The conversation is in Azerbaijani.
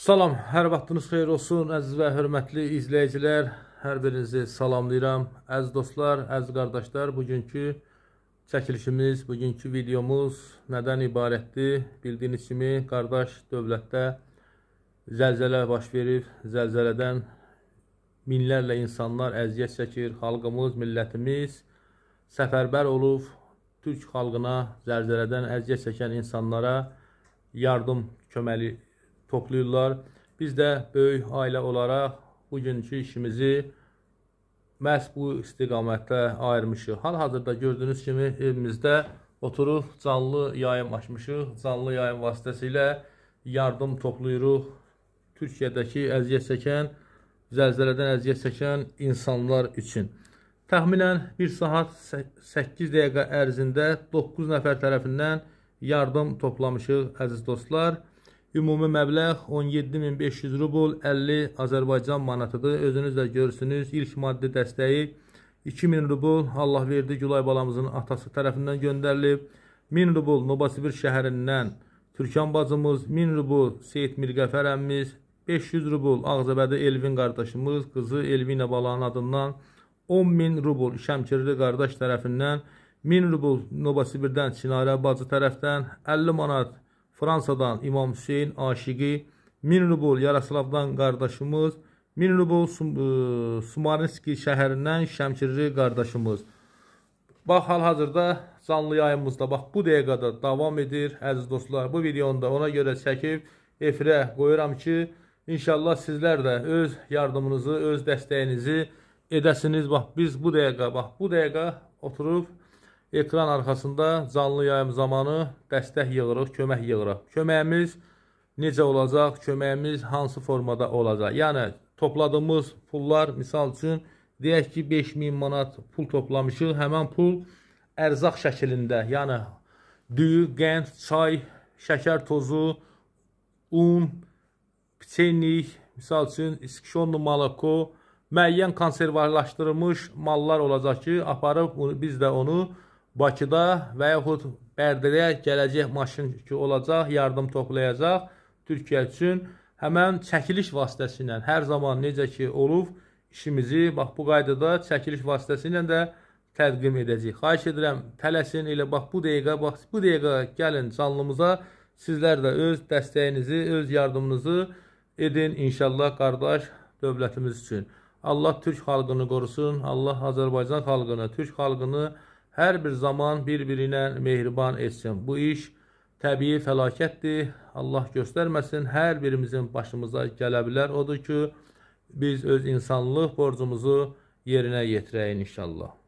Salam, hər vaxtınız xeyir olsun, əziz və hörmətli izləyicilər. Hər birinizi salamlayıram. Əziz dostlar, əziz qardaşlar, bugünkü çəkilişimiz, bugünkü videomuz nədən ibarətdir? Bildiyiniz kimi, qardaş dövlətdə zəlzələ baş verib, zəlzələdən minlərlə insanlar əziyyət çəkir. Xalqımız, millətimiz səfərbər olub, türk xalqına zəlzələdən əziyyət çəkən insanlara yardım köməli toplayırlar. Biz də böyük ailə olaraq bugünkü işimizi məhz bu istiqamətdə ayırmışıq. Hal-hazırda gördüyünüz kimi evimizdə oturub canlı yayım açmışıq. Canlı yayım vasitəsilə yardım toplayırıq. Türkiyədəki əziyyət çəkən, zəlzələdən əziyyət çəkən insanlar üçün. Təxminən 1 saat 8 dəqiqə ərzində 9 nəfər tərəfindən yardım toplamışıq, əziz dostlar. Ümumi məbləğ 17500 rubl 50 Azərbaycan manatıdır. Özünüz də görürsünüz. İlk maddi dəstəyi 2000 rubl Allah verdi Gülay balamızın atası tərəfindən göndərilib. 1000 rubl Nobasibir şəhərindən Türkan bacımız, 1000 rubl Seyid Mirqəfər əmimiz, 500 rubl Ağzəbədi Elvin qardaşımız, qızı Elvinə balanın adından 10000 rubl Şəmkirli qardaş tərəfindən 1000 rubl Nobasibirdən Çinarə bacı tərəfdən 50 manat Fransadan İmam Hüseyin Aşiqi, 1000 rubl Yaraslavdan qardaşımız, 1000 rubl Sum e, Sumarinski şəhərindən Şəmkirli qardaşımız. Bax, hal-hazırda canlı yayımımızda, bax, bu dəqiqədə davam edir, əziz dostlar. Bu videonu da ona görə çəkib, efirə qoyuram ki, inşallah sizlər də öz yardımınızı, öz dəstəyinizi edəsiniz. Bax, biz bu dəqiqə, bax, bu dəqiqə oturub, Ekran arxasında canlı yayım zamanı dəstək yığırıq, kömək yığırıq. Köməyimiz necə olacaq, köməyimiz hansı formada olacaq? Yəni, topladığımız pullar, misal üçün, deyək ki, 5000 manat pul toplamışıq. Həmən pul ərzaq şəklində, yəni düyü, qənd, çay, şəkər tozu, un, piçenlik, misal üçün, iskişonlu malako, müəyyən konservalaşdırılmış mallar olacaq ki, aparıb biz də onu toplayacaq Bakıda və yaxud Bərdəyə gələcək maşın ki, olacaq, yardım toplayacaq Türkiyə üçün həmən çəkiliş vasitəsilə hər zaman necə ki olub işimizi bax bu qaydada çəkiliş vasitəsilə də təqdim edəcəyik. Xahiş edirəm, tələsin elə bax bu dəqiqə, bax bu dəqiqə gəlin canlımıza sizlər də öz dəstəyinizi, öz yardımınızı edin inşallah qardaş dövlətimiz üçün. Allah Türk xalqını qorusun, Allah Azərbaycan xalqını, Türk xalqını qorusun. Hər bir zaman bir-birinə mehriban etsin. Bu iş təbii fəlakətdir. Allah göstərməsin, hər birimizin başımıza gələ bilər. Odur ki, biz öz insanlıq borcumuzu yerinə yetirəyin inşallah.